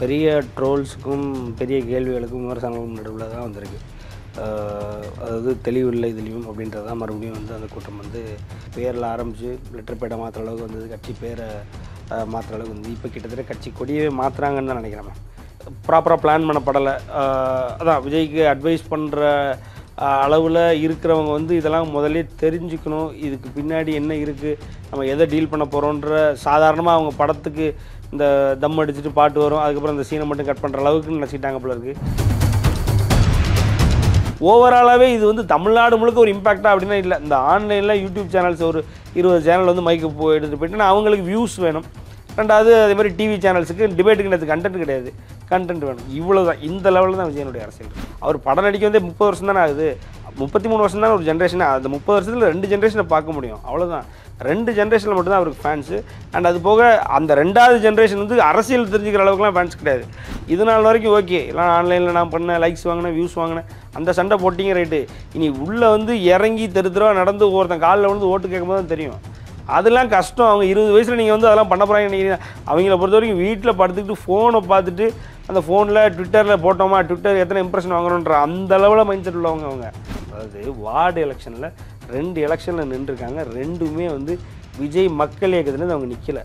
பெரிய ட்ரோல்ஸுக்கும் பெரிய கேள்விகளுக்கும் விமர்சனங்களும் நடுவில் தான் வந்திருக்கு அதாவது தெளிவில்லை இதுலேயும் அப்படின்றது தான் மறுபடியும் வந்து அந்த கூட்டம் வந்து பேரில் ஆரம்பித்து லெட்டர் பேட்டை மாற்றுற அளவுக்கு வந்தது கட்சி பேரை மாற்றுற அளவுக்கு வந்து இப்போ கிட்டத்தட்ட கட்சி கொடியே மாற்றுறாங்கன்னு தான் நினைக்கிறேன் ப்ராப்பராக பிளான் பண்ணப்படலை அதான் விஜய்க்கு அட்வைஸ் பண்ணுற அளவில் இருக்கிறவங்க வந்து இதெல்லாம் முதலே தெரிஞ்சுக்கணும் இதுக்கு பின்னாடி என்ன இருக்குது நம்ம எதை டீல் பண்ண போகிறோன்ற சாதாரணமாக அவங்க படத்துக்கு இந்த தம் அடிச்சுட்டு பாட்டு வரும் அதுக்கப்புறம் இந்த சீனை மட்டும் கட் பண்ணுற அளவுக்கு நினச்சிட்டாங்க போல இருக்குது ஓவராலாகவே இது வந்து தமிழ்நாடு முழுக்க ஒரு இம்பாக்டாக அப்படின்னா இல்லை இந்த ஆன்லைனில் யூடியூப் சேனல்ஸ் ஒரு இருபது சேனல் வந்து மைக்கு போய் எடுத்துகிட்டு போயிட்டுனா அவங்களுக்கு வியூஸ் வேணும் ரெண்டாவது அதே மாதிரி டிவி சேனல்ஸுக்கு டிபேட்டுக்கு கிடையாது கண்டென்ட் கிடையாது கண்டென்ட் வேணும் இவ்வளோ தான் இந்த லெவலில் தான் விஜயனுடைய அரசியல் அவர் படம் நடிக்க வந்து முப்பது வருஷம் தானே ஆகுது முப்பத்தி மூணு வருஷம் தானே ஒரு ஜென்ரேஷனாக அந்த முப்பது வருஷத்தில் ரெண்டு ஜென்ரேஷனை பார்க்க முடியும் அவ்வளோதான் ரெண்டு ஜென்ரேஷனில் மட்டும்தான் அவருக்கு ஃபேன்ஸு அண்ட் அது போக அந்த ரெண்டாவது ஜென்ரேஷன் வந்து அரசியல் தெரிஞ்சுக்கிற அளவுக்குலாம் ஃபேன்ஸ் கிடையாது இது நாள் வரைக்கும் ஓகே எல்லாம் ஆன்லைனில் நான் பண்ணேன் லைக்ஸ் வாங்கினேன் வியூஸ் வாங்கினேன் அந்த சண்டை போட்டிங்க ரைட்டு இனி உள்ளே வந்து இறங்கி தெருத்துருவா நடந்து ஒவ்வொருத்தன் காலில் வந்து ஓட்டு கேட்கும்போது தான் தெரியும் அதெல்லாம் கஷ்டம் அவங்க இருபது வயசில் நீங்கள் வந்து அதெல்லாம் பண்ண போகிறாங்கன்னு நினைக்கிறீங்க அவங்கள பொறுத்த வரைக்கும் வீட்டில் படுத்துக்கிட்டு ஃபோனை பார்த்துட்டு அந்த ஃபோனில் ட்விட்டரில் போட்டோமா ட்விட்டர் எத்தனை இம்ப்ரெஷன் வாங்கணுன்ற அந்த அளவில் மைண்ட் செட் உள்ளவங்க அவங்க அதாவது வார்டு எலெக்ஷனில் ரெண்டு எலெக்ஷனில் நின்றுருக்காங்க ரெண்டுமே வந்து விஜய் மக்கள் இயக்கத்துலேருந்து அவங்க நிற்கலை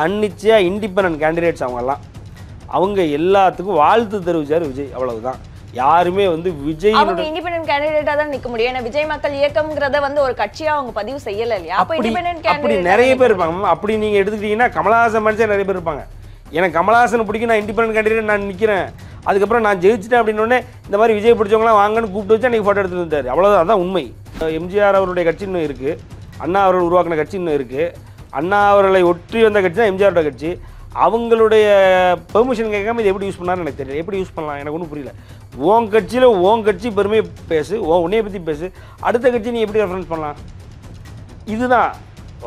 தன்னிச்சையாக இண்டிபெண்ட் கேண்டிடேட்ஸ் அவங்கெல்லாம் அவங்க எல்லாத்துக்கும் வாழ்த்து தெரிவித்தார் விஜய் அவ்வளவுதான் யாருமே வந்து விஜய் அவங்க இண்டிபெண்டன்ட் கேண்டிடேட்டா தான் நிக்க முடியும் ஏன்னா விஜய் மக்கள் இயக்கம்ங்கறத வந்து ஒரு கட்சியா அவங்க பதிவு செய்யல இல்லையா அப்ப இண்டிபெண்டன்ட் அப்படி நிறைய பேர் இருப்பாங்க அப்படி நீங்க எடுத்துக்கிட்டீங்கன்னா கமலஹாசன் மனுஷன் நிறைய பேர் இருப்பாங்க எனக்கு கமலஹாசன் பிடிக்கும் நான் இண்டிபெண்டன்ட் கேண்டிடேட் நான் நிக்கிறேன் அதுக்கப்புறம் நான் ஜெயிச்சிட்டேன் அப்படின்னோடனே இந்த மாதிரி விஜய் பிடிச்சவங்களாம் வாங்கன்னு கூப்பிட்டு வச்சு அன்னைக்கு ஃபோட்டோ எடுத்துட்டு இருந்தார் அவ்வளோதான் அதான் உண்மை எம்ஜிஆர் அவருடைய கட்சி இன்னும் இருக்குது அண்ணா அவர்கள் உருவாக்கின கட்சி இன்னும் இருக்குது அண்ணா அவர்களை ஒற்றி வந்த கட்சி தான் எம்ஜிஆரோட கட்சி அவங்களுடைய பெர்மிஷன் கேட்காம இது எப்படி யூஸ் பண்ணாருன்னு எனக்கு தெரியல எப்படி யூஸ் பண்ணலாம் எனக்கு ஒன்றும் புரியல உன் கட்சியில் உன் கட்சி பெருமையை பேசு உன் உன்னையை பற்றி பேசு அடுத்த கட்சி நீ எப்படி ரெஃபரன்ஸ் பண்ணலாம் இதுதான்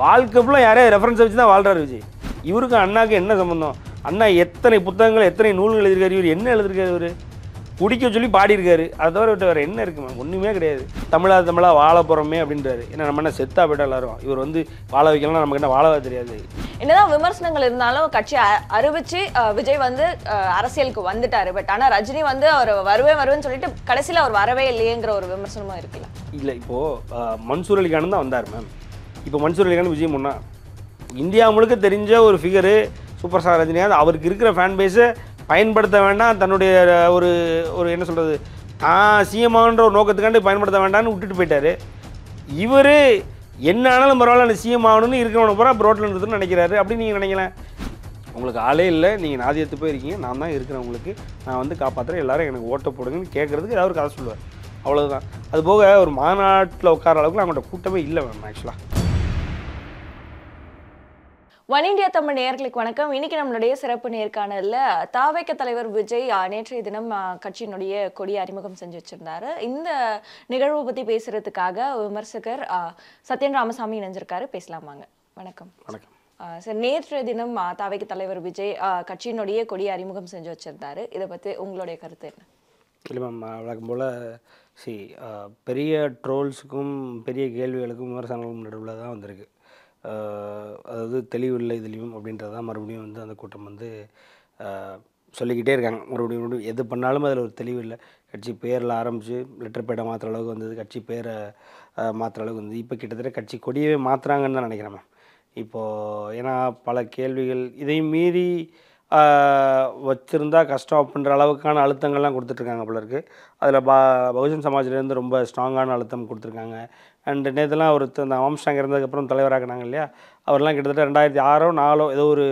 வாழ்க்கை ஃபுல்லாக யாரையா ரெஃபரன்ஸை வச்சு தான் வாழ்கிறாரு விஜய் இவருக்கும் அண்ணாவுக்கு என்ன சம்மந்தம் அண்ணா எத்தனை புத்தகங்கள் எத்தனை நூல்கள் எழுதியிருக்காரு இவர் என்ன எழுதியிருக்காரு இவர் குடிக்க சொல்லி பாடியிருக்காரு அதை தவிர விட்டு வேறு என்ன இருக்குது மேம் ஒன்றுமே கிடையாது தமிழா தமிழாக வாழ போகிறோமே அப்படின்றாரு ஏன்னா நம்ம என்ன செத்தா போய்ட்டு எல்லாரும் இவர் வந்து வாழ வைக்கலாம் நமக்கு என்ன வாழவே தெரியாது என்னதான் விமர்சனங்கள் இருந்தாலும் கட்சி அறிவிச்சு விஜய் வந்து அரசியலுக்கு வந்துட்டாரு பட் ஆனால் ரஜினி வந்து அவர் வருவே வருவேன்னு சொல்லிட்டு கடைசியில் அவர் வரவே இல்லையேங்கிற ஒரு விமர்சனமாக இருக்குல்ல இல்லை இப்போது மன்சூர் அலிகான் தான் வந்தார் மேம் இப்போ மன்சூர் அலிகான் விஜய் முன்னா இந்தியா முழுக்க தெரிஞ்ச ஒரு ஃபிகரு சூப்பர் ஸ்டார் ரஜினிகாந்த் அவருக்கு இருக்கிற ஃபேன் பேஸை பயன்படுத்த வேண்டாம் தன்னுடைய ஒரு ஒரு என்ன சொல்கிறது தான் சிஎம்மான்ற ஒரு நோக்கத்துக்காண்டு பயன்படுத்த வேண்டாம்னு விட்டுட்டு போயிட்டார் இவர் என்ன ஆனாலும் பரவாயில்ல அந்த சிஎம் ஆகணும்னு இருக்கிறவனை பூரா ரோட்டில் நிறுத்துன்னு நினைக்கிறாரு அப்படின்னு நீங்கள் நினைக்கலாம் உங்களுக்கு ஆளே இல்லை நீங்கள் நாதி எடுத்து போயிருக்கீங்க நான் தான் இருக்கிறேன் உங்களுக்கு நான் வந்து காப்பாற்றுறேன் எல்லோரும் எனக்கு ஓட்ட போடுங்கன்னு கேட்குறதுக்கு ஏதாவது ஒரு கதை சொல்லுவார் அவ்வளோதான் அது போக ஒரு மாநாட்டில் உட்கார அளவுக்கு அவங்கள்ட்ட கூட்டமே இல்லை மேம் ஆக்சுவலாக ஒன் இந்தியா தமிழ் நேர்களுக்கு வணக்கம் இன்னைக்கு நம்மளுடைய சிறப்பு நேர்காணலில் தாவைக்க தலைவர் விஜய் நேற்றைய தினம் கட்சியினுடைய கொடியை அறிமுகம் செஞ்சு வச்சிருந்தாரு இந்த நிகழ்வு பற்றி பேசுறதுக்காக விமர்சகர் சத்யன் ராமசாமி இணைஞ்சிருக்காரு பேசலாமாங்க வணக்கம் வணக்கம் சார் நேற்றைய தினம் தாவைக்க தலைவர் விஜய் கட்சியினுடைய கொடியை அறிமுகம் செஞ்சு வச்சிருந்தாரு இதை பற்றி உங்களுடைய கருத்து என்ன இல்லை மேம் வழக்கம் போல் சி பெரிய ட்ரோல்ஸுக்கும் பெரிய கேள்விகளுக்கும் விமர்சனங்களுக்கும் நடுவில் தான் வந்திருக்கு அதாவது தெளிவில்லை இதுலேயும் அப்படின்றத மறுபடியும் வந்து அந்த கூட்டம் வந்து சொல்லிக்கிட்டே இருக்காங்க மறுபடியும் மறுபடியும் எது பண்ணாலும் அதில் ஒரு தெளிவு இல்லை கட்சி பேரில் ஆரம்பித்து லெட்டர் பேட மாற்றுற அளவுக்கு வந்தது கட்சி பேரை மாற்றுற அளவுக்கு வந்து இப்போ கிட்டத்தட்ட கட்சி கொடியவே மாற்றுறாங்கன்னு தான் நினைக்கிறேன் மேம் இப்போது ஏன்னா பல கேள்விகள் இதை மீறி வச்சுருந்தா கஷ்டம் அப்படின்ற அளவுக்கான அழுத்தங்கள்லாம் கொடுத்துட்ருக்காங்க பலருக்கு அதில் பா பகுஜன் சமாஜ்லேருந்து ரொம்ப ஸ்ட்ராங்கான அழுத்தம் கொடுத்துருக்காங்க அண்டு நேதெல்லாம் அவர் அந்த ஆம்ஸ்டாங் இருந்ததுக்கப்புறம் தலைவராகினாங்க இல்லையா அவர்லாம் கிட்டத்தட்ட ரெண்டாயிரத்தி ஆறோ நாலோ ஏதோ ஒரு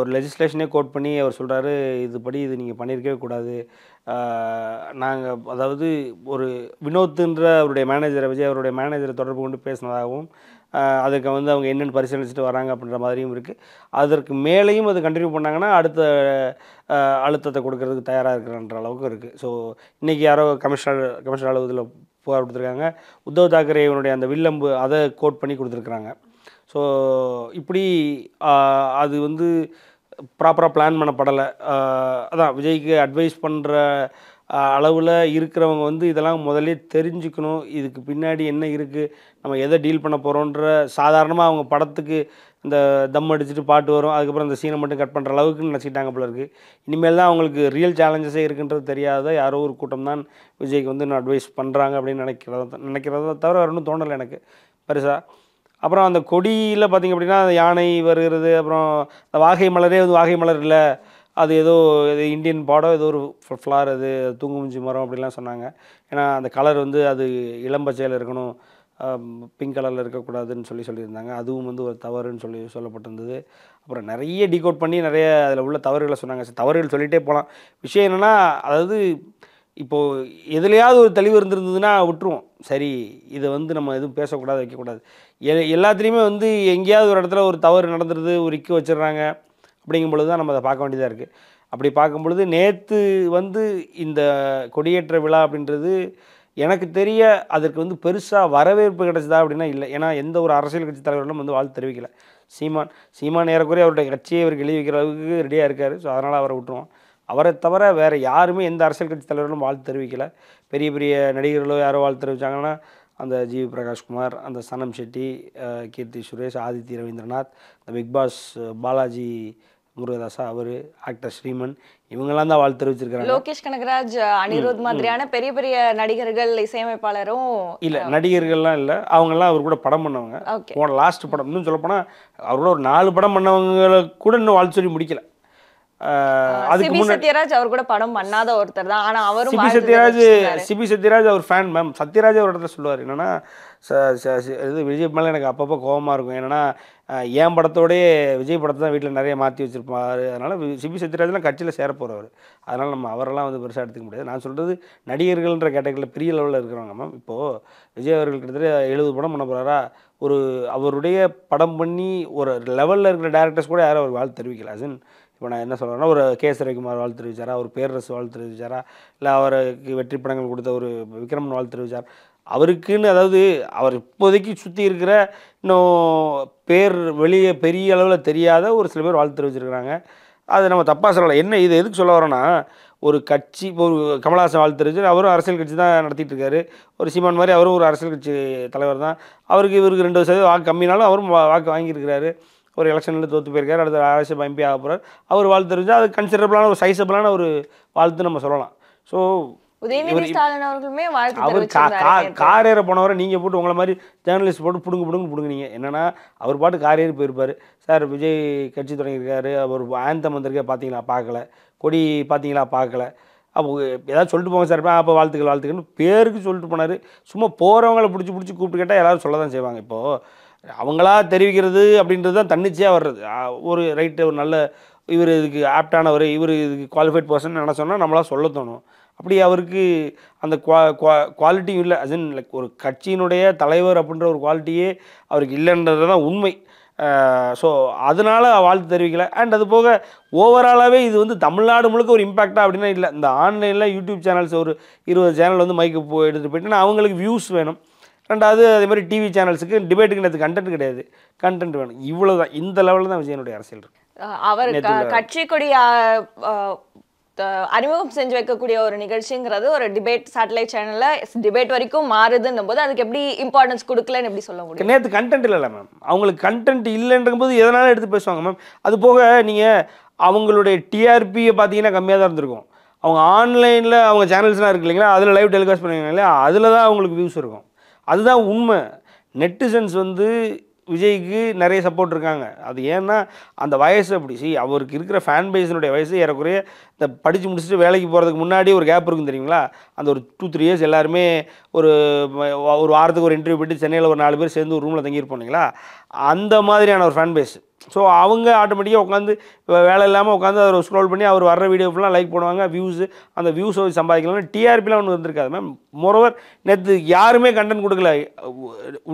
ஒரு லெஜிஸ்லேஷனே கோட் பண்ணி அவர் சொல்கிறாரு இதுபடி இது நீங்கள் பண்ணியிருக்கவே கூடாது நாங்கள் அதாவது ஒரு வினோத்துன்ற அவருடைய மேனேஜரை விஜய் அவருடைய மேனேஜரை தொடர்பு கொண்டு பேசினதாகவும் அதுக்கு வந்து அவங்க என்னென்னு பரிசீலிச்சுட்டு வராங்க அப்படின்ற மாதிரியும் இருக்குது அதற்கு மேலேயும் அது கண்டினியூ பண்ணாங்கன்னா அடுத்த அழுத்தத்தை கொடுக்கறதுக்கு தயாராக இருக்கிறன்ற அளவுக்கு இருக்குது ஸோ இன்றைக்கி யாரோ கமிஷனர் கமிஷனர் அலுவலகத்தில் புகார் கொடுத்துருக்காங்க உத்தவ் இவனுடைய அந்த வில்லம்பு அதை கோட் பண்ணி கொடுத்துருக்குறாங்க ஸோ இப்படி அது வந்து ப்ராப்பராக பிளான் பண்ணப்படலை அதான் விஜய்க்கு அட்வைஸ் பண்ணுற அளவில் இருக்கிறவங்க வந்து இதெல்லாம் முதலே தெரிஞ்சுக்கணும் இதுக்கு பின்னாடி என்ன இருக்குது நம்ம எதை டீல் பண்ண போகிறோன்ற சாதாரணமாக அவங்க படத்துக்கு இந்த தம் அடிச்சுட்டு பாட்டு வரும் அதுக்கப்புறம் அந்த சீனை மட்டும் கட் பண்ணுற அளவுக்கு நினச்சிக்கிட்டாங்க போல இருக்குது இனிமேல் தான் அவங்களுக்கு ரியல் சேலஞ்சஸே இருக்குன்றது தெரியாத யாரோ ஒரு கூட்டம் தான் விஜய்க்கு வந்து நான் அட்வைஸ் பண்ணுறாங்க அப்படின்னு நினைக்கிறத நினைக்கிறத தவிர வேறு ஒன்றும் தோணலை எனக்கு பெருசாக அப்புறம் அந்த கொடியில் பார்த்திங்க அப்படின்னா யானை வருகிறது அப்புறம் அந்த வாகை மலரே வந்து வாகை மலர் இல்லை அது ஏதோ இது இந்தியன் பாடம் ஏதோ ஒரு ஃப்ளார் அது தூங்குமுஞ்சி மரம் அப்படிலாம் சொன்னாங்க ஏன்னா அந்த கலர் வந்து அது இளம்பச்சையில் இருக்கணும் பிங்க் கலரில் இருக்கக்கூடாதுன்னு சொல்லி சொல்லியிருந்தாங்க அதுவும் வந்து ஒரு தவறுன்னு சொல்லி சொல்லப்பட்டிருந்தது அப்புறம் நிறைய டிகோட் பண்ணி நிறைய அதில் உள்ள தவறுகளை சொன்னாங்க தவறுகள் சொல்லிகிட்டே போகலாம் விஷயம் என்னென்னா அதாவது இப்போது எதுலையாவது ஒரு தெளிவு இருந்திருந்ததுன்னா விட்டுருவோம் சரி இதை வந்து நம்ம எதுவும் பேசக்கூடாது வைக்கக்கூடாது எ எல்லாத்துலேயுமே வந்து எங்கேயாவது ஒரு இடத்துல ஒரு தவறு நடந்துருது ஒரு இக்கு வச்சிடுறாங்க அப்படிங்கும் பொழுது தான் நம்ம அதை பார்க்க வேண்டியதாக இருக்குது அப்படி பார்க்கும் பொழுது நேற்று வந்து இந்த கொடியேற்ற விழா அப்படின்றது எனக்கு தெரிய அதற்கு வந்து பெருசாக வரவேற்பு கிடச்சிதா அப்படின்னா இல்லை ஏன்னா எந்த ஒரு அரசியல் கட்சி தலைவர்களும் வந்து வாழ்த்து தெரிவிக்கலை சீமான் சீமான் ஏறக்குறைய அவருடைய கட்சியை இவர் வைக்கிற அளவுக்கு ரெடியாக இருக்கார் ஸோ அதனால் அவரை விட்டுருவோம் அவரை தவிர வேறு யாருமே எந்த அரசியல் கட்சி தலைவர்களும் வாழ்த்து தெரிவிக்கலை பெரிய பெரிய நடிகர்களோ யாரோ வாழ்த்து தெரிவித்தாங்கன்னா அந்த ஜிவி பிரகாஷ்குமார் அந்த சனம் ஷெட்டி கீர்த்தி சுரேஷ் ஆதித்ய ரவீந்திரநாத் இந்த பிக்பாஸ் பாலாஜி முருகதாசா அவர் ஆக்டர் ஸ்ரீமன் இவங்கெல்லாம் தான் வாழ்த்து தெரிவிச்சிருக்காங்க லோகேஷ் கனகராஜ் அனிருத் மாதிரியான பெரிய பெரிய நடிகர்கள் இசையமைப்பாளரும் இல்ல நடிகர்கள்லாம் இல்ல அவங்கெல்லாம் அவர் கூட படம் பண்ணவங்க போன லாஸ்ட் படம் இன்னும் சொல்லப்போனா அவரோட ஒரு நாலு படம் பண்ணவங்களை கூட இன்னும் வாழ்த்து சொல்லி முடிக்கல அதுக்கு சத்யராஜ் அவர் கூட படம் பண்ணாத ஒருத்தர் தான் ஆனா அவரும் சிபி சத்யராஜ் சிபி சத்யராஜ் அவர் ஃபேன் மேம் சத்யராஜ் ஒரு இடத்துல சொல்லுவார் என்னன்னா இது விஜய் மேலே எனக்கு அப்பப்போ கோபமாக இருக்கும் என்னன்னா என் படத்தோடய விஜய் படத்தை தான் வீட்டில் நிறைய மாற்றி வச்சிருப்பாரு அதனால் சிபி சத்யராஜ்லாம் கட்சியில் சேர போகிறவர் அதனால் நம்ம அவரெல்லாம் வந்து பெருசாக எடுத்துக்க முடியாது நான் சொல்கிறது நடிகர்கள்ன்ற கேட்டகரியில் பெரிய லெவலில் இருக்கிறவங்க மேம் இப்போது விஜய் அவர்கள் கிட்டத்தட்ட எழுபது படம் பண்ண போகிறாரா ஒரு அவருடைய படம் பண்ணி ஒரு லெவலில் இருக்கிற டேரக்டர்ஸ் கூட யாரும் அவர் வாழ்த்து தெரிவிக்கல அசின் இப்போ நான் என்ன சொல்கிறேன்னா ஒரு கேஸ் ரவிக்குமார் வாழ்த்து தெரிவிச்சாரா ஒரு பேரரசு வாழ்த்து தெரிவிச்சாரா இல்லை அவருக்கு வெற்றி படங்கள் கொடுத்த ஒரு விக்ரமன் வாழ்த்து தெரிவிச்சார் அவருக்குன்னு அதாவது அவர் இப்போதைக்கு சுற்றி இருக்கிற இன்னும் பேர் வெளியே பெரிய அளவில் தெரியாத ஒரு சில பேர் வாழ்த்து தெரிவிச்சிருக்கிறாங்க அது நம்ம தப்பாக சொல்லலாம் என்ன இது எதுக்கு சொல்ல வரோன்னா ஒரு கட்சி இப்போ ஒரு கமலஹாசன் தெரிவிச்சு அவரும் அரசியல் கட்சி தான் நடத்திட்டு இருக்காரு ஒரு சீமான் மாதிரி அவரும் ஒரு அரசியல் கட்சி தலைவர் தான் அவருக்கு இவருக்கு ரெண்டு சதவீதம் வாக்கு கம்மினாலும் அவரும் வாக்கு வாங்கியிருக்கிறாரு ஒரு எலெக்ஷனில் தோற்று போயிருக்கார் அடுத்த ஆர்எஸ்எப் எம்பி ஆக போகிறார் அவர் வாழ்த்து தெரிஞ்சால் அது கன்சிடரபிளான ஒரு சைஸபிளான ஒரு வாழ்த்து நம்ம சொல்லலாம் ஸோ அவர் கார் ஏற போனவரை நீங்கள் போட்டு உங்களை மாதிரி ஜேர்னலிஸ்ட் போட்டு பிடுங்க பிடுங்க நீங்கள் என்னன்னா அவர் பாட்டு கார் ஏறி போயிருப்பார் சார் விஜய் கட்சி தொடங்கியிருக்காரு அவர் ஆந்தம் வந்திருக்கா பார்த்தீங்களா பார்க்கல கொடி பார்த்தீங்களா பார்க்கல அப்போ ஏதாவது சொல்லிட்டு போங்க சார் அப்போ வாழ்த்துக்கள் வாழ்த்துக்கள்னு பேருக்கு சொல்லிட்டு போனார் சும்மா போகிறவங்கள பிடிச்சி பிடிச்சி கூப்பிட்டு கேட்டால் எல்லோரும் சொல்ல தான் செய்வாங்க இப்போது அவங்களா தெரிவிக்கிறது அப்படின்றது தான் தன்னிச்சையாக வர்றது ஒரு ரைட்டு ஒரு நல்ல இவர் இதுக்கு ஆப்டானவர் இவர் இதுக்கு குவாலிஃபைட் பர்சன் என்ன சொன்னால் நம்மளா சொல்ல தோணும் அப்படி அவருக்கு அந்த குவா குவா குவாலிட்டியும் இல்லை அஸ் இன் லைக் ஒரு கட்சியினுடைய தலைவர் அப்படின்ற ஒரு குவாலிட்டியே அவருக்கு இல்லைன்றது தான் உண்மை ஸோ அதனால் வாழ்த்து தெரிவிக்கல அண்ட் அது போக ஓவராலாகவே இது வந்து தமிழ்நாடு முழுக்க ஒரு இம்பாக்டாக அப்படின்னா இல்லை இந்த ஆன்லைனில் யூடியூப் சேனல்ஸ் ஒரு இருபது சேனல் வந்து மைக்கு போ எடுத்துகிட்டு போயிட்டுன்னா அவங்களுக்கு வியூஸ் வேணும் ரெண்டாவது அதே மாதிரி டிவி சேனல்ஸுக்கு டிபேட்டுக்கு நேற்று கண்டென்ட் கிடையாது கண்டென்ட் வேணும் இவ்வளோ தான் இந்த லெவலில் தான் விஜயனுடைய அரசியல் இருக்கு அவர் கட்சி கொடிய அறிமுகம் செஞ்சு வைக்கக்கூடிய ஒரு நிகழ்ச்சிங்கிறது ஒரு டிபேட் சேட்டலைட் சேனலில் டிபேட் வரைக்கும் மாறுதுன்னும் போது அதுக்கு எப்படி இம்பார்ட்டன்ஸ் கொடுக்கலன்னு எப்படி சொல்ல முடியும் நேற்று கண்டென்ட் இல்லை மேம் அவங்களுக்கு கண்டென்ட் இல்லைன்றும் போது எதனாலும் எடுத்து பேசுவாங்க மேம் அது போக நீங்கள் அவங்களுடைய டிஆர்பியை பார்த்தீங்கன்னா கம்மியாக தான் இருந்திருக்கும் அவங்க ஆன்லைனில் அவங்க சேனல்ஸ்லாம் இருக்கு இல்லைங்களா அதில் லைவ் டெலிகாஸ்ட் பண்ணுவீங்க இல்லையா அதில் தான் அவங்களுக்கு வியூஸ் இருக்கும் அதுதான் உண்மை நெட்டிசன்ஸ் வந்து விஜய்க்கு நிறைய சப்போர்ட் இருக்காங்க அது ஏன்னா அந்த வயசு அப்படி சி அவருக்கு இருக்கிற ஃபேன் பேஸினுடைய வயசு ஏறக்குறைய இந்த படித்து முடிச்சுட்டு வேலைக்கு போகிறதுக்கு முன்னாடி ஒரு கேப் இருக்கும் தெரியுங்களா அந்த ஒரு டூ த்ரீ இயர்ஸ் எல்லாருமே ஒரு ஒரு வாரத்துக்கு ஒரு இன்டர்வியூ போயிட்டு சென்னையில் ஒரு நாலு பேர் சேர்ந்து ஒரு ரூமில் தங்கியிருப்போம் இல்லைங்களா அந்த மாதிரியான ஒரு ஃபேன் பேஸ் ஸோ அவங்க ஆட்டோமேட்டிக்காக உட்காந்து வேலை இல்லாமல் உட்காந்து அவர் ஸ்க்ரோல் பண்ணி அவர் வர்ற வீடியோ ஃபுல்லாக லைக் பண்ணுவாங்க வியூஸு அந்த வியூஸ் சம்பாதிக்கலாம் டிஆர்பிலாம் ஒன்று வந்திருக்காது மேம் மொரவர் நேற்று யாருமே கண்டென்ட் கொடுக்கல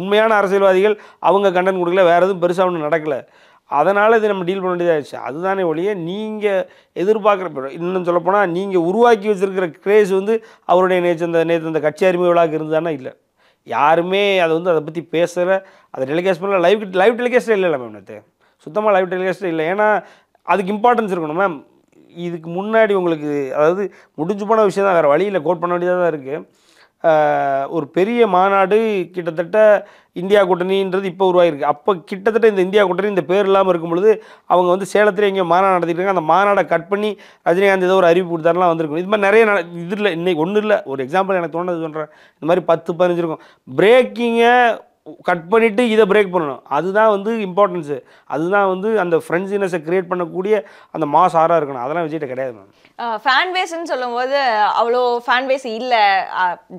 உண்மையான அரசியல்வாதிகள் அவங்க கண்டன் கொடுக்கல வேறு எதுவும் பெருசாக ஒன்றும் நடக்கலை அதனால் இது நம்ம டீல் பண்ண வேண்டியதாக ஆச்சு அதுதானே ஒழிய நீங்கள் எதிர்பார்க்குற இன்னும் சொல்லப்போனால் நீங்கள் உருவாக்கி வச்சுருக்கிற கிரேஸ் வந்து அவருடைய நேற்று அந்த நேற்று அந்த கட்சி அறிமுக விழாவுக்கு இருந்தானா இல்லை யாருமே அதை வந்து அதை பற்றி பேசுகிற அதை டெலிகாஸ்ட் பண்ணல லைவ் லைவ் டெலிகாஸ்டே இல்லை மேம் நேற்று சுத்தமாக லைவ் டெலிகாஸ்ட் இல்லை ஏன்னா அதுக்கு இம்பார்ட்டன்ஸ் இருக்கணும் மேம் இதுக்கு முன்னாடி உங்களுக்கு அதாவது முடிஞ்சு போன விஷயம் தான் வேறு வழியில் கோட் பண்ண வேண்டியதாக தான் இருக்குது ஒரு பெரிய மாநாடு கிட்டத்தட்ட இந்தியா கூட்டணின்றது இப்போ உருவாகிருக்கு அப்போ கிட்டத்தட்ட இந்த இந்தியா கூட்டணி இந்த பேர் இல்லாமல் இருக்கும் பொழுது அவங்க வந்து சேலத்தில் எங்கேயோ மாநாடு நடத்திட்டு அந்த மாநாடை கட் பண்ணி ரஜினிகாந்த் ஏதோ ஒரு அறிவிப்பு கொடுத்தாருலாம் வந்திருக்கும் இது மாதிரி நிறைய இதில் இன்னைக்கு ஒன்றும் இல்லை ஒரு எக்ஸாம்பிள் எனக்கு தோணுது சொல்கிறேன் இந்த மாதிரி பத்து பதினஞ்சு இருக்கும் பிரேக்கிங்கை கட் பண்ணிவிட்டு இதை பிரேக் பண்ணணும் அதுதான் வந்து இம்பார்ட்டன்ஸு அதுதான் வந்து அந்த ஃப்ரெண்ட்ஸினஸை க்ரியேட் பண்ணக்கூடிய அந்த மாஸ் ஆராக இருக்கணும் அதெல்லாம் விஜய்கிட்ட கிடையாது மேம் ஃபேன் பேஸ்ன்னு சொல்லும்போது அவ்வளோ ஃபேன் பேஸ் இல்லை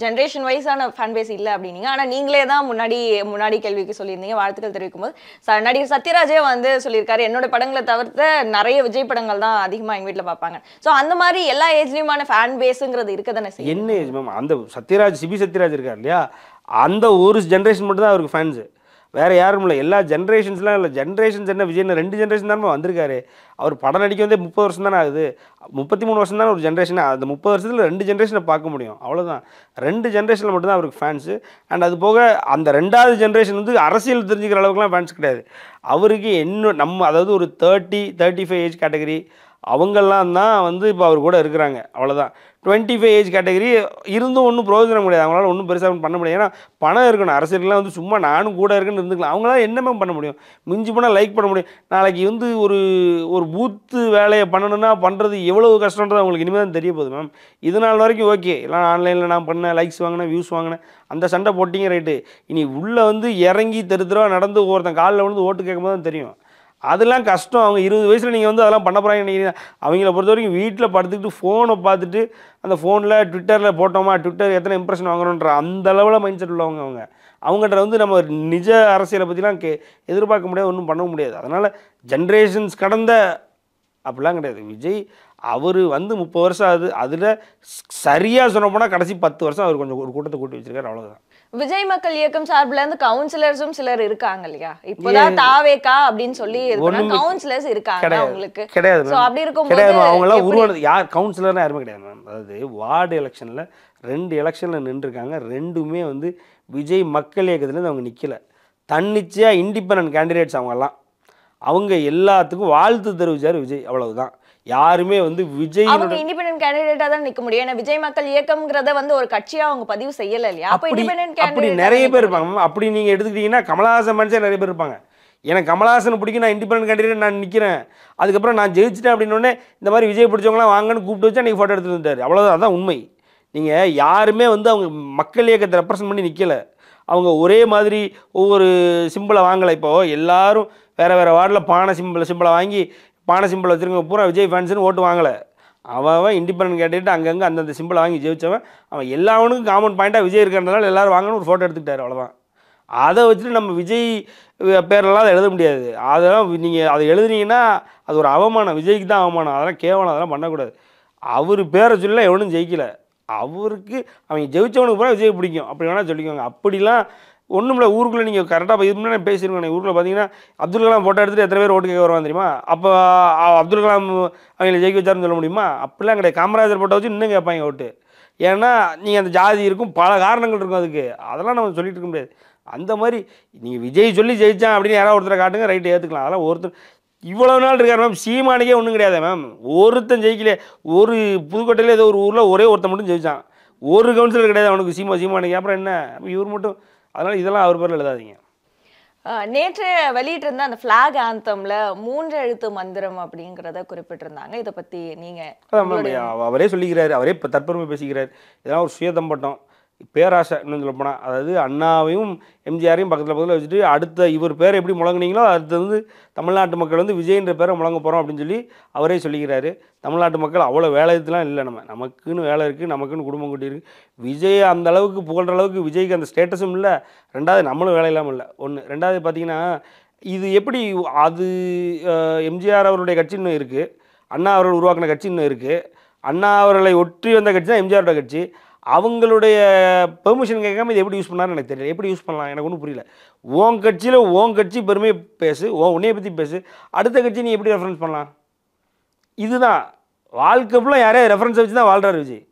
ஜென்ரேஷன் வைஸான ஃபேன் பேஸ் இல்லை அப்படின்னீங்க ஆனால் நீங்களே தான் முன்னாடி முன்னாடி கேள்விக்கு சொல்லியிருந்தீங்க வாழ்த்துக்கள் தெரிவிக்கும் போது நடிகர் சத்யராஜே வந்து சொல்லியிருக்காரு என்னோட படங்களை தவிர்த்து நிறைய விஜய் படங்கள் தான் அதிகமாக எங்கள் வீட்டில் பார்ப்பாங்க ஸோ அந்த மாதிரி எல்லா ஏஜ்லேயுமான ஃபேன் பேஸுங்கிறது இருக்க தானே என்ன ஏஜ் மேம் அந்த சத்யராஜ் சிபி சத்யராஜ் இருக்கார் இல்லையா அந்த ஒரு ஜென்ரேஷன் மட்டும் தான் அவருக்கு ஃபேன்ஸு வேறு யாரும் இல்லை எல்லா ஜென்ரேஷன்ஸ்லாம் இல்லை ஜென்ரேஷன்ஸ் என்ன விஜய்னு ரெண்டு ஜென்ரேஷன் தானே வந்திருக்காரு அவர் படம் நடிக்க வந்தே முப்பது வருஷம் தானே ஆகுது முப்பத்தி மூணு வருஷம் தானே ஒரு ஜென்ரேஷன் அந்த முப்பது வருஷத்தில் ரெண்டு ஜென்ரேஷனை பார்க்க முடியும் அவ்வளோதான் ரெண்டு ஜென்ரேஷனில் மட்டும்தான் அவருக்கு ஃபேன்ஸு அண்ட் அது போக அந்த ரெண்டாவது ஜென்ரேஷன் வந்து அரசியல் தெரிஞ்சுக்கிற அளவுக்குலாம் ஃபேன்ஸ் கிடையாது அவருக்கு இன்னும் நம்ம அதாவது ஒரு thirty thirty five age category அவங்கெல்லாம் தான் வந்து இப்போ அவர் கூட இருக்கிறாங்க அவ்வளோதான் டுவெண்ட்டி ஃபைவ் ஏஜ் கேட்டகரி இருந்தும் ஒன்றும் பிரயோஜனம் கிடையாது அவங்களால ஒன்றும் பெருசாக பண்ண முடியாது ஏன்னா பணம் இருக்கணும் அரசியலாம் வந்து சும்மா நானும் கூட இருக்குன்னு இருந்துக்கலாம் அவங்களால என்னமே பண்ண முடியும் மிஞ்சி போனால் லைக் பண்ண முடியும் நாளைக்கு வந்து ஒரு ஒரு பூத்து வேலையை பண்ணணும்னா பண்ணுறது எவ்வளவு கஷ்டன்றது அவங்களுக்கு இனிமேல் தான் தெரிய போகுது மேம் இது நாள் வரைக்கும் ஓகே எல்லாம் ஆன்லைனில் நான் பண்ணேன் லைக்ஸ் வாங்கினேன் வியூஸ் வாங்கினேன் அந்த சண்டை போட்டிங்க ரைட்டு இனி உள்ளே வந்து இறங்கி தெரு தெருவாக நடந்து ஒவ்வொருத்தன் காலில் விழுந்து ஓட்டு கேட்கும்போது தான் தெரியும் அதெல்லாம் கஷ்டம் அவங்க இருபது வயசில் நீங்கள் வந்து அதெல்லாம் பண்ண போகிறாங்க நினைக்கிறீங்க அவங்கள பொறுத்த வரைக்கும் வீட்டில் படுத்துக்கிட்டு ஃபோனை பார்த்துட்டு அந்த ஃபோனில் ட்விட்டரில் போட்டோமா ட்விட்டர் எத்தனை இம்ப்ரெஷன் வாங்கணுன்ற அந்த அளவில் மைண்ட் செட் உள்ளவங்க அவங்க அவங்ககிட்ட வந்து நம்ம நிஜ அரசியலை பற்றிலாம் கே எதிர்பார்க்க முடியாது ஒன்றும் பண்ண முடியாது அதனால் ஜென்ரேஷன்ஸ் கடந்த அப்படிலாம் கிடையாது விஜய் அவர் வந்து முப்பது வருஷம் ஆகுது அதில் சரியாக சொன்ன போனால் கடைசி பத்து வருஷம் அவர் கொஞ்சம் ஒரு கூட்டத்தை கூட்டி வச்சுருக்காரு அவ்வளோதான் விஜய் மக்கள் இயக்கம் சார்பில் இருந்து கவுன்சிலர்ஸும் சிலர் இருக்காங்க இல்லையா இப்போதான் தாவேக்கா அப்படின்னு சொல்லி கவுன்சிலர்ஸ் இருக்காங்க அவங்களுக்கு கிடையாது அப்படி இருக்கும் கிடையாது அவங்க எல்லாம் உருவானது யார் கவுன்சிலர்னா யாருமே கிடையாது மேம் அதாவது வார்டு எலெக்ஷனில் ரெண்டு எலெக்ஷனில் நின்றுருக்காங்க ரெண்டுமே வந்து விஜய் மக்கள் இயக்கத்துலேருந்து அவங்க நிற்கல தன்னிச்சையாக இண்டிபெண்ட் கேண்டிடேட்ஸ் அவங்கெல்லாம் அவங்க எல்லாத்துக்கும் வாழ்த்து தெரிவிச்சார் விஜய் அவ்வளவுதான் யாருமே வந்து விஜய் அவங்க இண்டிபெண்டன்ட் கேண்டிடேட்டா தான் நிக்க முடியும் ஏன்னா விஜய் மக்கள் இயக்கம்ங்கிறத வந்து ஒரு கட்சியா அவங்க பதிவு செய்யல இல்லையா அப்ப இண்டிபெண்டன்ட் அப்படி நிறைய பேர் இருப்பாங்க அப்படி நீங்க எடுத்துக்கிட்டீங்கன்னா கமலஹாசன் மனுஷன் நிறைய பேர் இருப்பாங்க எனக்கு கமலஹாசன் பிடிக்கும் நான் இண்டிபெண்ட் கேண்டிடேட் நான் நிற்கிறேன் அதுக்கப்புறம் நான் ஜெயிச்சிட்டேன் அப்படின்னோடனே இந்த மாதிரி விஜய் பிடிச்சவங்களாம் வாங்கன்னு கூப்பிட்டு வச்சு அன்றைக்கி ஃபோட்டோ எடுத்துகிட்டு இருந்தார் அவ்வளோதான் அதான் உண்மை நீங்கள் யாருமே வந்து அவங்க மக்கள் இயக்கத்தை ரெப்ரசன்ட் பண்ணி நிற்கல அவங்க ஒரே மாதிரி ஒவ்வொரு சிம்பிளை வாங்கலை இப்போது எல்லாரும் வேறு வேறு வார்டில் பானை சிம்பிள் சிம்பிளை வாங்கி பானை சிம்பிள் வச்சுருக்கவங்க பூரா விஜய் ஃபேன்ஸுன்னு ஓட்டு வாங்கலை அவன் இண்டிபெண்ட் கேட்டுட்டு அங்கங்கே அந்தந்த சிம்பிளை வாங்கி ஜெயிச்சவன் அவன் எல்லாவனுக்கும் காமன் பாயிண்ட்டாக விஜய் இருக்கிறதுனால எல்லோரும் வாங்கணும்னு ஒரு ஃபோட்டோ எடுத்துக்கிட்டார் அவ்வளோதான் அதை வச்சுட்டு நம்ம விஜய் பேரெல்லாம் அதை எழுத முடியாது அதெல்லாம் நீங்கள் அதை எழுதுனீங்கன்னா அது ஒரு அவமானம் விஜய்க்கு தான் அவமானம் அதெல்லாம் கேவலம் அதெல்லாம் பண்ணக்கூடாது அவர் பேரை சொல்லி எவனும் ஜெயிக்கலை அவருக்கு அவங்க ஜெயிச்சவனுக்கு பூரா விஜய் பிடிக்கும் அப்படி வேணால் சொல்லிக்கோங்க அப்படிலாம் ஒன்றும் இல்லை ஊருக்குள்ளே நீங்கள் கரெக்டாக இது முன்னாடி பேசியிருக்கேன் ஊரில் பார்த்தீங்கன்னா அப்துல் கலாம் ஃபோட்டோ எடுத்துகிட்டு எத்தனை பேர் ஓட்டு கேட்க வருவாங்க தெரியுமா அப்போ அப்துல் கலாம் அவங்களை ஜெயிக்க வச்சாருன்னு சொல்ல முடியுமா அப்படிலாம் கிடையாது காமராஜர் ஃபோட்டோ வச்சு இன்னும் கேட்பாங்க ஓட்டு ஏன்னா நீங்கள் அந்த ஜாதி இருக்கும் பல காரணங்கள் இருக்கும் அதுக்கு அதெல்லாம் நம்ம சொல்லிட்டு இருக்க முடியாது அந்த மாதிரி நீங்கள் விஜய் சொல்லி ஜெயித்தான் அப்படின்னு யாராவது ஒருத்தரை காட்டுங்க ரைட்டு ஏற்றுக்கலாம் அதெல்லாம் ஒருத்தர் இவ்வளோ நாள் இருக்கார் மேம் சீமானுக்கே ஒன்றும் கிடையாது மேம் ஒருத்தன் ஜெயிக்கல ஒரு புதுக்கோட்டையில் ஏதோ ஒரு ஊரில் ஒரே ஒருத்தன் மட்டும் ஜெயித்தான் ஒரு கவுன்சிலர் கிடையாது அவனுக்கு சீமா சீமானுக்கு அப்புறம் என்ன இவர் மட்டும் அதனால் இதெல்லாம் அவர் பேரில் எழுதாதீங்க நேற்று வெளியிட்டிருந்த அந்த ஃப்ளாக் ஆந்தம்ல மூன்று எழுத்து மந்திரம் அப்படிங்கிறத குறிப்பிட்டிருந்தாங்க இதை பற்றி நீங்கள் அவரே சொல்லிக்கிறாரு அவரே இப்போ தற்பெருமை பேசிக்கிறார் இதெல்லாம் ஒரு சுயதம்பட்டம் பேராசை இன்னும் சொல்ல போனால் அதாவது அண்ணாவையும் எம்ஜிஆரையும் பக்கத்தில் பக்கத்தில் வச்சுட்டு அடுத்த இவர் பேர் எப்படி முழங்குனீங்களோ அடுத்து வந்து தமிழ்நாட்டு மக்கள் வந்து விஜய்ன்ற பேரை முழங்க போகிறோம் அப்படின்னு சொல்லி அவரே சொல்லிக்கிறாரு தமிழ்நாட்டு மக்கள் அவ்வளோ வேலை இதுலாம் இல்லை நம்ம நமக்குன்னு வேலை இருக்குது நமக்குன்னு குடும்பம் கூட்டி இருக்குது விஜய் அந்த அளவுக்கு புகழ்கிற அளவுக்கு விஜய்க்கு அந்த ஸ்டேட்டஸும் இல்லை ரெண்டாவது நம்மளும் வேலை இல்லாமல் இல்லை ஒன்று ரெண்டாவது பார்த்திங்கன்னா இது எப்படி அது எம்ஜிஆர் அவருடைய கட்சி இன்னும் இருக்குது அண்ணா அவர்கள் உருவாக்கின கட்சி இன்னும் இருக்குது அண்ணா அவர்களை ஒற்றி வந்த கட்சி தான் எம்ஜிஆரோட கட்சி அவங்களுடைய பெர்மிஷன் கேட்காம இதை எப்படி யூஸ் பண்ணாருன்னு எனக்கு தெரியல எப்படி யூஸ் பண்ணலாம் எனக்கு ஒன்றும் புரியல உன் கட்சியில் உன் கட்சி பெருமை பேசு உன் உன்னையை பற்றி பேசு அடுத்த கட்சி நீ எப்படி ரெஃபரன்ஸ் பண்ணலாம் இதுதான் வாழ்க்கை ஃபுல்லாக யாரையா ரெஃபரன்ஸை வச்சு தான் வாழ்றாரு விஜய்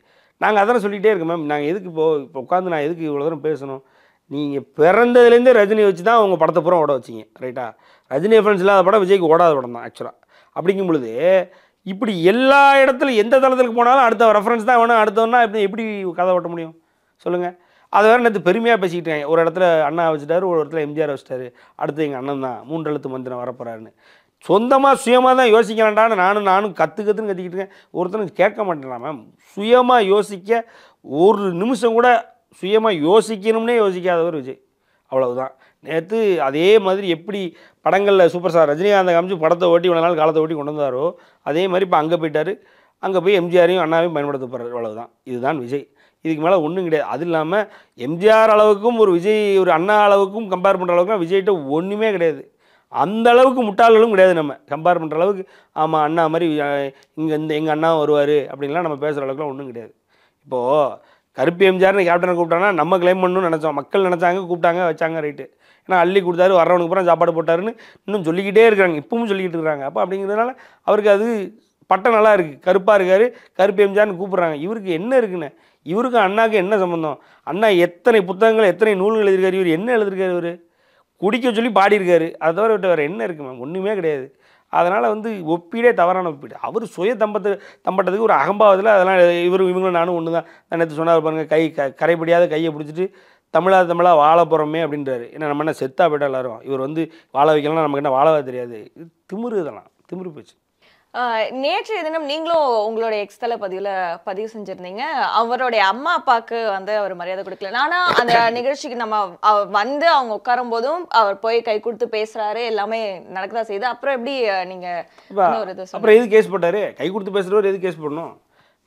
நாங்கள் அதெல்லாம் சொல்லிகிட்டே இருக்கோம் மேம் நாங்கள் எதுக்கு இப்போ இப்போ உட்காந்து நான் எதுக்கு இவ்வளோ தூரம் பேசணும் நீங்கள் பிறந்ததுலேருந்தே ரஜினியை வச்சு தான் உங்கள் படத்தை பூரா ஓட வச்சிங்க ரைட்டா ரஜினி ரெஃபரன்ஸ் இல்லாத படம் விஜய்க்கு ஓடாத படம் தான் ஆக்சுவலாக அப்படிங்கும் பொழுது இப்படி எல்லா இடத்துலையும் எந்த தளத்துக்கு போனாலும் அடுத்த ரெஃபரன்ஸ் தான் வேணும் அடுத்தவனா எப்படி எப்படி கதை ஓட்ட முடியும் சொல்லுங்கள் அது வேறு நேற்று பெருமையாக பேசிக்கிட்டேன் ஒரு இடத்துல அண்ணா வச்சுட்டாரு ஒரு இடத்துல எம்ஜிஆர் வச்சுட்டாரு அடுத்து எங்கள் அண்ணன் தான் மூன்று எழுத்து மந்திரம் வரப்போகிறாருன்னு சொந்தமாக சுயமாக தான் யோசிக்க வேண்டாம்னு நானும் நானும் கற்று கற்றுன்னு கற்றுக்கிட்டு ஒருத்தனுக்கு கேட்க மாட்டேங்களா மேம் சுயமாக யோசிக்க ஒரு நிமிஷம் கூட சுயமாக யோசிக்கணும்னே யோசிக்காதவர் விஜய் அவ்வளவுதான் நேற்று அதே மாதிரி எப்படி படங்களில் சூப்பர் ஸ்டார் ரஜினிகாந்தை காமிச்சு படத்தை ஓட்டி இவ்வளோ நாள் காலத்தை ஓட்டி கொண்டு வந்தாரோ அதே மாதிரி இப்போ அங்கே போயிட்டார் அங்கே போய் எம்ஜிஆரையும் அண்ணாவையும் பயன்படுத்த போகிறார் அவ்வளவுதான் இதுதான் விஜய் இதுக்கு மேலே ஒன்றும் கிடையாது அது இல்லாமல் எம்ஜிஆர் அளவுக்கும் ஒரு விஜய் ஒரு அண்ணா அளவுக்கும் கம்பேர் பண்ணுற அளவுக்குலாம் விஜய்கிட்ட ஒன்றுமே கிடையாது அந்த அளவுக்கு முட்டாள்களும் கிடையாது நம்ம கம்பேர் பண்ணுற அளவுக்கு ஆமாம் அண்ணா மாதிரி இங்கே இந்த எங்கள் அண்ணா வருவார் அப்படின்லாம் நம்ம பேசுகிற அளவுக்குலாம் ஒன்றும் கிடையாது இப்போது கருப்பு எம்ஜிஆர்னு கேப்டனை கூப்பிட்டானா நம்ம கிளைம் பண்ணணும்னு நினச்சோம் மக்கள் நினச்சாங்க கூப்பிட்டாங்க வச்சாங்க ரைட்டு ஏன்னா அள்ளி கொடுத்தாரு வரவனுக்கு அப்புறம் சாப்பாடு போட்டாருன்னு இன்னும் சொல்லிக்கிட்டே இருக்கிறாங்க இப்பவும் சொல்லிக்கிட்டு இருக்கிறாங்க அப்போ அப்படிங்கிறதுனால அவருக்கு அது பட்டம் நல்லா இருக்குது கருப்பாக இருக்கார் கருப்பு எம்ஜிஆர்னு கூப்பிட்றாங்க இவருக்கு என்ன இருக்குன்னு இவருக்கும் அண்ணாவுக்கு என்ன சம்மந்தம் அண்ணா எத்தனை புத்தகங்கள் எத்தனை நூல்கள் எழுதியிருக்காரு இவர் என்ன எழுதியிருக்காரு இவர் குடிக்க சொல்லி பாடியிருக்காரு அதை தவிர விட்டு வேறு என்ன இருக்குது மேம் ஒன்றுமே கிடையாது அதனால் வந்து ஒப்பீடே தவறான ஒப்பீடு அவர் சுய தம்பத்து தம்பட்டத்துக்கு ஒரு அகம்பாவதில் அதெல்லாம் இவர் இவங்களும் நானும் ஒன்று தான் நான் நேற்று சொன்னார் பாருங்கள் கை க கரைப்படியாத கையை பிடிச்சிட்டு தமிழா தமிழாக வாழ போகிறோமே அப்படின்றாரு ஏன்னா நம்ம என்ன செத்தா போய்ட்டா எல்லாரும் இவர் வந்து வாழ வைக்கலாம் நமக்கு என்ன வாழவா தெரியாது திமிரு இதெல்லாம் திமிரு போச்சு நேற்றைய தினம் நீங்களும் உங்களுடைய எக்ஸ்தல பதிவில் பதிவு செஞ்சுருந்தீங்க அவருடைய அம்மா அப்பாவுக்கு வந்து அவர் மரியாதை கொடுக்கல ஆனால் அந்த நிகழ்ச்சிக்கு நம்ம வந்து அவங்க உட்காரும் போதும் அவர் போய் கை கொடுத்து பேசுறாரு எல்லாமே தான் செய்யுது அப்புறம் எப்படி நீங்கள் அப்புறம் எது கேஸ் போட்டாரு கை கொடுத்து பேசுகிறவர் எது கேஸ் போடணும்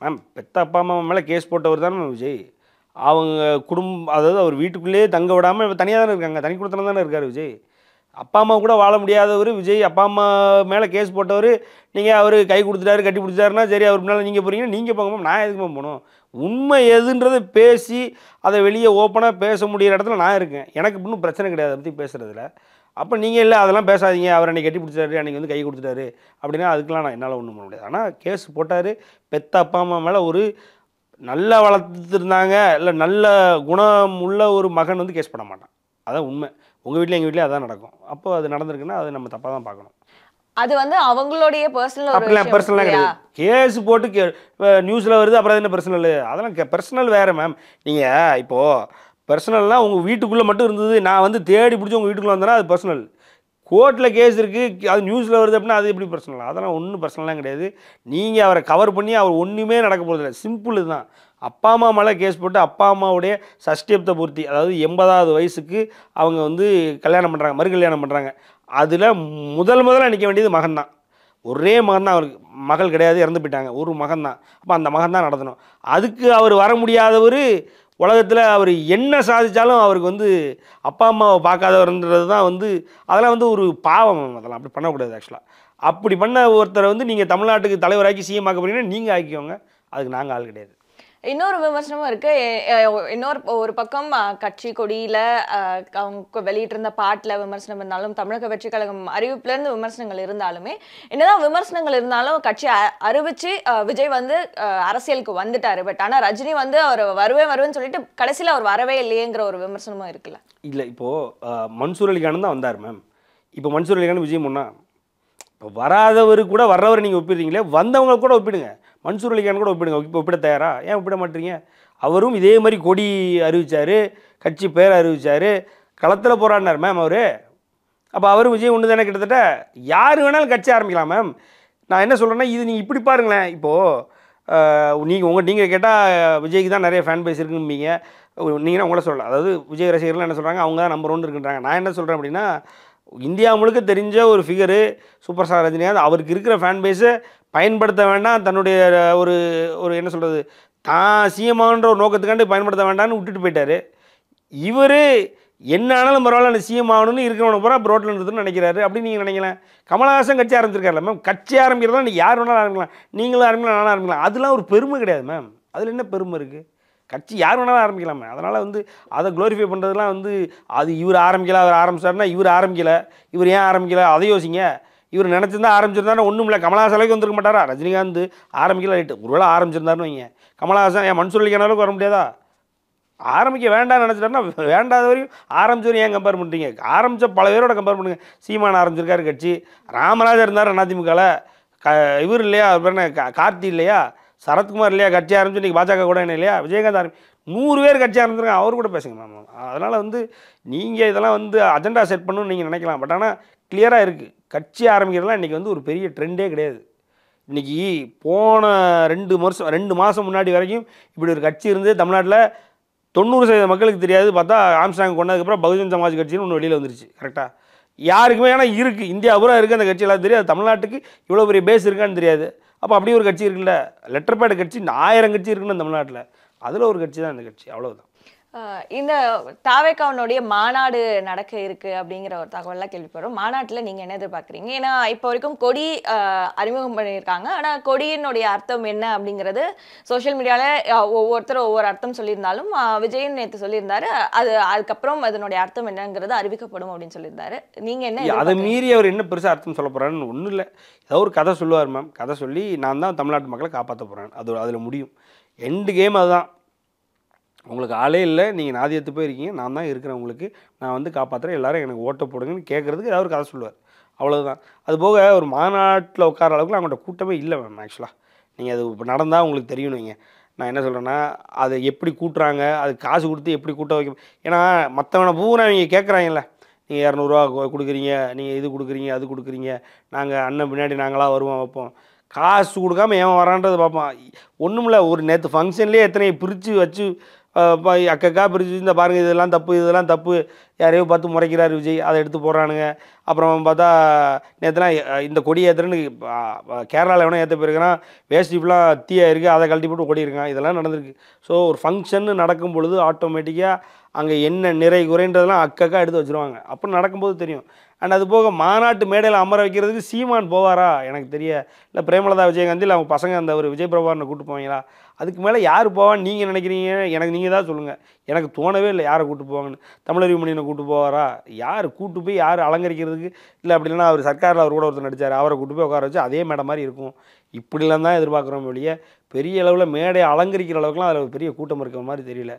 மேம் பெத்த அப்பா அம்மா மேலே கேஸ் போட்டவர் தானே விஜய் அவங்க குடும்பம் அதாவது அவர் வீட்டுக்குள்ளேயே தங்க விடாமல் இப்போ தனியாக தானே இருக்காங்க தனி கொடுத்தன தானே இருக்கார் விஜய் அப்பா அம்மா கூட வாழ முடியாதவர் விஜய் அப்பா அம்மா மேலே கேஸ் போட்டவர் நீங்கள் அவர் கை கொடுத்துட்டாரு கட்டி பிடிச்சாருன்னா சரி அவர் முன்னால் நீங்கள் போகிறீங்கன்னா நீங்கள் போங்க நான் எதுக்குமே போகணும் உண்மை எதுன்றதை பேசி அதை வெளியே ஓப்பனாக பேச முடிகிற இடத்துல நான் இருக்கேன் எனக்கு இன்னும் பிரச்சனை கிடையாது அதை பற்றி பேசுகிறதுல அப்போ நீங்கள் இல்லை அதெல்லாம் பேசாதீங்க அவர் அன்றைக்கி கட்டி பிடிச்சாரு அன்றைக்கி வந்து கை கொடுத்துட்டாரு அப்படின்னா அதுக்கெலாம் நான் என்னால் ஒன்றும் பண்ண முடியாது ஆனால் கேஸ் போட்டார் பெத்த அப்பா அம்மா மேலே ஒரு நல்லா வளர்த்துருந்தாங்க இல்லை நல்ல குணம் உள்ள ஒரு மகன் வந்து கேஸ் பண்ண மாட்டான் அதான் உண்மை உங்கள் வீட்டில் எங்கள் வீட்டில் அதான் நடக்கும் அப்போ அது நடந்திருக்குன்னா அது நம்ம தப்பாக தான் பார்க்கணும் அது வந்து அவங்களுடைய பர்சனல் அப்படிலாம் பர்சனலாக கிடையாது கேஸ் போட்டு கே நியூஸில் வருது அப்புறம் என்ன பர்சனல் அதெல்லாம் பர்சனல் வேறு மேம் நீங்கள் இப்போது பர்சனல்னால் உங்கள் வீட்டுக்குள்ளே மட்டும் இருந்தது நான் வந்து தேடி பிடிச்சி உங்கள் வீட்டுக்குள்ளே வந்தேன்னா அது பர்சனல் கோர்ட்டில் கேஸ் இருக்குது அது நியூஸில் வருது அப்படின்னா அது எப்படி பர்சனல் அதெல்லாம் ஒன்றும் பர்சனலாம் கிடையாது நீங்கள் அவரை கவர் பண்ணி அவர் ஒன்றுமே நடக்க போகிறதில்ல சிம்பிள் இதுதான் அப்பா அம்மா மேலே கேஸ் போட்டு அப்பா அம்மாவுடைய சஷ்டியப்த பூர்த்தி அதாவது எண்பதாவது வயசுக்கு அவங்க வந்து கல்யாணம் பண்ணுறாங்க மறு கல்யாணம் பண்ணுறாங்க அதில் முதல் முதல்ல நிற்க வேண்டியது மகன் தான் ஒரே மகன் தான் அவருக்கு மகள் கிடையாது இறந்து போயிட்டாங்க ஒரு மகன் தான் அப்போ அந்த மகன் தான் நடத்தணும் அதுக்கு அவர் வர முடியாதவர் உலகத்தில் அவர் என்ன சாதித்தாலும் அவருக்கு வந்து அப்பா அம்மாவை பார்க்காதவர்ன்றது தான் வந்து அதெல்லாம் வந்து ஒரு பாவம் அதெல்லாம் அப்படி பண்ணக்கூடாது ஆக்சுவலாக அப்படி பண்ண ஒருத்தரை வந்து நீங்கள் தமிழ்நாட்டுக்கு தலைவராக்கி சிஎம் ஆக்க போகிறீங்கன்னா நீங்கள் ஆக்கிக்கோங்க அதுக்கு நாங்கள் ஆள் கிடையாது இன்னொரு விமர்சனமும் இருக்கு இன்னொரு ஒரு பக்கம் கட்சி கொடியில அவங்க வெளியிட்டிருந்த பாட்டில் விமர்சனம் இருந்தாலும் தமிழக வெற்றி கழகம் அறிவிப்புல இருந்து விமர்சனங்கள் இருந்தாலுமே என்னதான் விமர்சனங்கள் இருந்தாலும் கட்சி அறிவிச்சு விஜய் வந்து அரசியலுக்கு வந்துட்டாரு பட் ஆனா ரஜினி வந்து அவர் வருவேன் வருவேன்னு சொல்லிட்டு கடைசியில் அவர் வரவே இல்லையேங்கிற ஒரு விமர்சனமும் இருக்குல்ல இல்லை இப்போ மன்சூர் அலிகான் தான் வந்தார் மேம் இப்போ மன்சூர் அலிகான் விஜய் முன்னா இப்போ வராதவர் கூட வர்றவர் நீங்கள் ஒப்பிடுறீங்களே வந்தவங்க கூட ஒப்பிடுங்க மன்சூர் அலிகான் கூட ஒப்பிடுங்க இப்போ ஒப்பிட தயாரா ஏன் ஒப்பிட மாட்டீங்க அவரும் இதே மாதிரி கொடி அறிவித்தார் கட்சி பேர் அறிவித்தார் களத்தில் போராடினார் மேம் அவர் அப்போ அவரும் விஜய் ஒன்று தானே கிட்டத்தட்ட யார் வேணாலும் கட்சி ஆரம்பிக்கலாம் மேம் நான் என்ன சொல்கிறேன்னா இது நீங்கள் இப்படி பாருங்களேன் இப்போது நீங்கள் உங்கள் நீங்கள் கேட்டால் விஜய்க்கு தான் நிறைய ஃபேன் பேஸ் இருக்கும்பீங்க நீங்கள் உங்களை சொல்லலாம் அதாவது விஜய் ரசிகர்கள் என்ன சொல்கிறாங்க அவங்க தான் நம்பர் ஒன்று இருக்குன்றாங்க நான் என்ன சொல்கிறேன் அப்படின்னா இந்தியா முழுக்க தெரிஞ்ச ஒரு ஃபிகரு சூப்பர் ஸ்டார் ரஜினிகாந்த் அவருக்கு இருக்கிற ஃபேன் பேஸு பயன்படுத்த வேண்டாம் தன்னுடைய ஒரு ஒரு என்ன சொல்கிறது தான் சிஎம்மான்ற ஒரு நோக்கத்துக்காண்டி பயன்படுத்த வேண்டாம்னு விட்டுட்டு போயிட்டார் இவர் என்ன ஆனாலும் பரவாயில்ல அந்த சிஎம் ஆகணும்னு இருக்கிறவனை பூரா ரோட்டில் நிறுத்தணும்னு நினைக்கிறாரு அப்படின்னு நீங்கள் நினைக்கலாம் கமலஹாசன் கட்சி ஆரம்பிச்சிருக்காருல மேம் கட்சி ஆரம்பிக்கிறதா நீங்கள் யார் வேணாலும் ஆரம்பிக்கலாம் நீங்களும் ஆரம்பிக்கலாம் நானும் ஆரம்பிக்கலாம் அதெல்லாம் ஒரு பெருமை கிடையாது மேம் அதில் என்ன பெருமை இருக்குது கட்சி யார் வேணாலும் ஆரம்பிக்கலாம் மேம் அதனால் வந்து அதை க்ளோரிஃபை பண்ணுறதுலாம் வந்து அது இவர் ஆரம்பிக்கல அவர் ஆரம்பிச்சார்னா இவர் ஆரம்பிக்கலை இவர் ஏன் ஆரம்பிக்கலை அதை யோசிங்க இவர் நினச்சிருந்தா ஆரம்பிச்சிருந்தாரு ஒன்றும் இல்லை கமலஹாசனுக்கு வந்திருக்க மாட்டாரா ரஜினிகாந்த் ஆரம்பிக்கல ரைட்டு ஒருவேளை ஆரம்பிச்சிருந்தாருன்னு வைங்க கமலஹாசன் என் மன்சூர் அளவுக்கு வர முடியாதா ஆரம்பிக்க வேண்டாம் நினச்சிட்டாருன்னா வேண்டாத வரையும் ஆரம்பிச்சவரையும் ஏன் கம்பேர் பண்ணுறீங்க ஆரம்பித்த பல பேரோட கம்பேர் பண்ணுங்கள் சீமான ஆரம்பிச்சிருக்காரு கட்சி ராமராஜா இருந்தார் அதிமுகவில் க இவர் இல்லையா அவர் பேர் கார்த்தி இல்லையா சரத்குமார் இல்லையா கட்சி ஆரம்பிச்சு இன்றைக்கி பாஜக கூட என்ன இல்லையா விஜயகாந்த் ஆரம்பி நூறு பேர் கட்சி ஆரம்பிச்சிருக்காங்க அவர் கூட பேசுங்க மேம் அதனால் வந்து நீங்கள் இதெல்லாம் வந்து அஜெண்டா செட் பண்ணணும்னு நீங்கள் நினைக்கலாம் பட் ஆனால் கிளியராக இருக்குது கட்சி ஆரம்பிக்கிறதுலாம் இன்றைக்கி வந்து ஒரு பெரிய ட்ரெண்டே கிடையாது இன்றைக்கி போன ரெண்டு வருஷம் ரெண்டு மாதம் முன்னாடி வரைக்கும் இப்படி ஒரு கட்சி இருந்து தமிழ்நாட்டில் தொண்ணூறு சதவீத மக்களுக்கு தெரியாது பார்த்தா ஆம்ஸ்டாங் கொண்டதுக்கப்புறம் பகுஜன் சமாஜ் கட்சின்னு ஒன்று வெளியில் வந்துருச்சு கரெக்டாக யாருக்குமே ஏன்னா இருக்குது இந்தியா பூரா இருக்குது அந்த கட்சியெல்லாம் தெரியாது தமிழ்நாட்டுக்கு இவ்வளோ பெரிய பேஸ் இருக்கான்னு தெரியாது அப்போ அப்படி ஒரு கட்சி இருக்குல்ல லெட்டர் பேட் கட்சி ஆயிரம் கட்சி இருக்குன்னு தமிழ்நாட்டில் அதில் ஒரு கட்சி தான் இந்த கட்சி அவ்வளோதான் இந்த தாவேக்காவனுடைய மாநாடு நடக்க இருக்கு அப்படிங்கிற ஒரு தகவல்லாம் கேள்விப்படுறோம் மாநாட்டில் நீங்கள் என்ன எதிர்பார்க்குறீங்க ஏன்னா இப்போ வரைக்கும் கொடி அறிமுகம் பண்ணியிருக்காங்க ஆனால் கொடியினுடைய அர்த்தம் என்ன அப்படிங்கிறது சோஷியல் மீடியாவில் ஒவ்வொருத்தரும் ஒவ்வொரு அர்த்தம் சொல்லியிருந்தாலும் விஜயன் நேற்று சொல்லியிருந்தாரு அது அதுக்கப்புறம் அதனுடைய அர்த்தம் என்னங்கிறது அறிவிக்கப்படும் அப்படின்னு சொல்லியிருந்தாரு நீங்கள் என்ன அதை மீறி அவர் என்ன பெருசாக அர்த்தம் சொல்ல போகிறான்னு ஒன்றும் இல்லை ஏதோ ஒரு கதை சொல்லுவார் மேம் கதை சொல்லி நான் தான் தமிழ்நாட்டு மக்களை காப்பாற்ற போறேன் அது அதில் முடியும் எண்டு கேம் அதுதான் உங்களுக்கு ஆளே இல்லை நீங்கள் நாதியத்து போயிருக்கீங்க நான் தான் இருக்கிறேன் உங்களுக்கு நான் வந்து காப்பாற்றுறேன் எல்லோரும் எனக்கு ஓட்ட போடுங்கன்னு கேட்குறதுக்கு ஏதாவது கதை சொல்லுவார் அவ்வளோதான் அதுபோக ஒரு மாநாட்டில் உட்கார அளவுக்கு அவங்கள்ட்ட கூட்டமே இல்லை மேம் ஆக்சுவலாக நீங்கள் அது இப்போ நடந்தால் உங்களுக்கு தெரியணும் நீங்கள் நான் என்ன சொல்கிறேன்னா அதை எப்படி கூட்டுறாங்க அது காசு கொடுத்து எப்படி கூட்ட வைக்க ஏன்னா மற்றவனை பூரா நீங்கள் கேட்குறாங்கல்ல நீங்கள் இரநூறுவா கொடுக்குறீங்க நீங்கள் இது கொடுக்குறீங்க அது கொடுக்குறீங்க நாங்கள் அண்ணன் பின்னாடி நாங்களாக வருவோம் வைப்போம் காசு கொடுக்காம ஏன் வரான்றது பார்ப்போம் ஒன்றும் இல்லை ஒரு நேற்று ஃபங்க்ஷன்லேயே எத்தனையோ பிரித்து வச்சு அக்கக்கா பிரிச்சு இந்த பாருங்கள் இதெல்லாம் தப்பு இதெல்லாம் தப்பு யாரையோ பார்த்து முறைக்கிறார் விஜய் அதை எடுத்து போடுறானுங்க அப்புறம் பார்த்தா நேற்றுலாம் இந்த கொடி ஏற்றுறேன்னு கேரளாவில் வேணால் ஏற்ற போயிருக்கிறான் வேஸ்ட் ஃபுல்லாக தீயாக இருக்குது அதை கழட்டி போட்டு ஓடிருக்கான் இதெல்லாம் நடந்திருக்கு ஸோ ஒரு ஃபங்க்ஷன் நடக்கும் பொழுது ஆட்டோமேட்டிக்காக அங்கே என்ன நிறை குறைன்றதெல்லாம் அக்கக்கா எடுத்து வச்சுருவாங்க அப்போ நடக்கும்போது தெரியும் அண்ட் அது போக மாநாட்டு மேடையில் அமர வைக்கிறதுக்கு சீமான் போவாரா எனக்கு தெரிய இல்லை பிரேமலதா விஜயகாந்தி இல்லை அவங்க பசங்க அந்த ஒரு விஜய் பிரபாரனை கூப்பிட்டு போவீங்களா அதுக்கு மேலே யார் போவான்னு நீங்கள் நினைக்கிறீங்க எனக்கு நீங்கள் தான் சொல்லுங்கள் எனக்கு தோணவே இல்லை யாரை கூப்பிட்டு போவாங்கன்னு தமிழறிவு மணியனை கூப்பிட்டு போவாரா யார் கூப்பிட்டு போய் யார் அலங்கரிக்கிறதுக்கு இல்லை அப்படின்னா அவர் சர்க்காரில் அவர் கூட ஒருத்தர் நடித்தார் அவரை கூப்பிட்டு போய் உட்கார வச்சு அதே மேடம் மாதிரி இருக்கும் இப்படிலாம் தான் எதிர்பார்க்குறோம் வெளியே பெரிய அளவில் மேடை அலங்கரிக்கிற அளவுக்குலாம் அதில் பெரிய கூட்டம் இருக்கிற மாதிரி தெரியல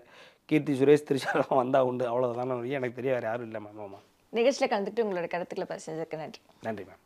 கீர்த்தி சுரேஷ் திருச்சாலாம் வந்தால் உண்டு அவ்வளோதான் எனக்கு தெரிய வேறு யாரும் இல்லை மேம் நிகழ்ச்சியில் கலந்துட்டு உங்களோட கருத்துக்களை பரிசு நன்றி நன்றி மேம்